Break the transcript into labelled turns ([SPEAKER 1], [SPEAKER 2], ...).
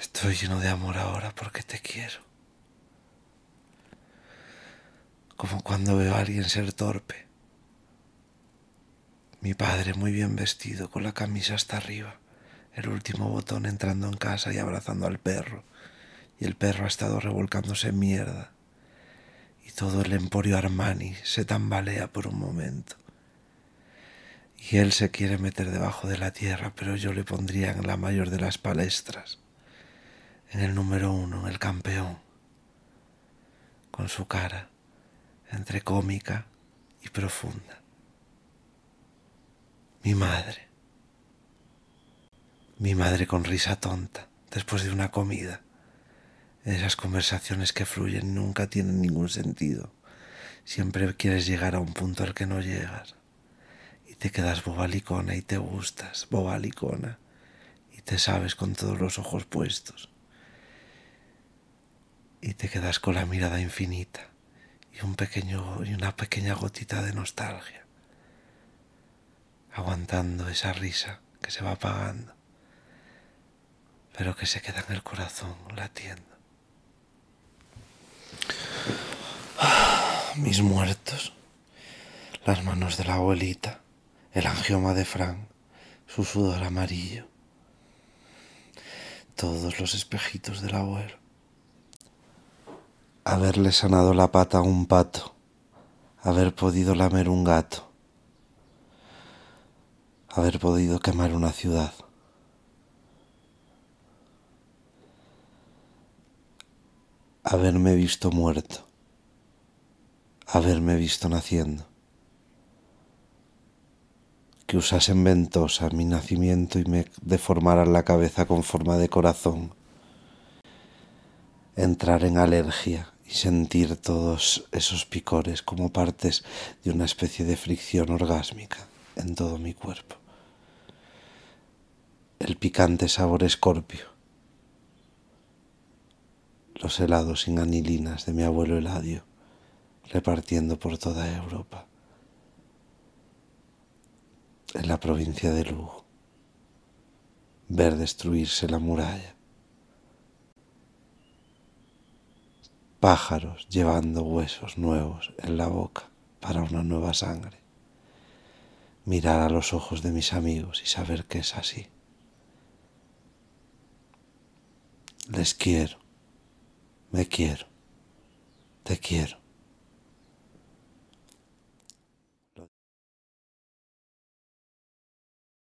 [SPEAKER 1] Estoy lleno de amor ahora porque te quiero. Como cuando veo a alguien ser torpe. Mi padre muy bien vestido, con la camisa hasta arriba, el último botón entrando en casa y abrazando al perro. Y el perro ha estado revolcándose en mierda. Y todo el emporio Armani se tambalea por un momento. Y él se quiere meter debajo de la tierra, pero yo le pondría en la mayor de las palestras en el número uno, en el campeón, con su cara entre cómica y profunda. Mi madre. Mi madre con risa tonta, después de una comida. Esas conversaciones que fluyen nunca tienen ningún sentido. Siempre quieres llegar a un punto al que no llegas. Y te quedas bobalicona y te gustas, bobalicona. Y te sabes con todos los ojos puestos y te quedas con la mirada infinita y, un pequeño, y una pequeña gotita de nostalgia, aguantando esa risa que se va apagando, pero que se queda en el corazón latiendo. Ah, mis muertos, las manos de la abuelita, el angioma de Fran, su sudor amarillo, todos los espejitos del abuelo haberle sanado la pata a un pato, haber podido lamer un gato, haber podido quemar una ciudad. Haberme visto muerto, haberme visto naciendo. Que usasen ventosa mi nacimiento y me deformaran la cabeza con forma de corazón. Entrar en alergia, y sentir todos esos picores como partes de una especie de fricción orgásmica en todo mi cuerpo. El picante sabor escorpio. Los helados sin anilinas de mi abuelo Eladio repartiendo por toda Europa. En la provincia de Lugo. Ver destruirse la muralla pájaros llevando huesos nuevos en la boca para una nueva sangre. Mirar a los ojos de mis amigos y saber que es así. Les quiero, me quiero, te quiero.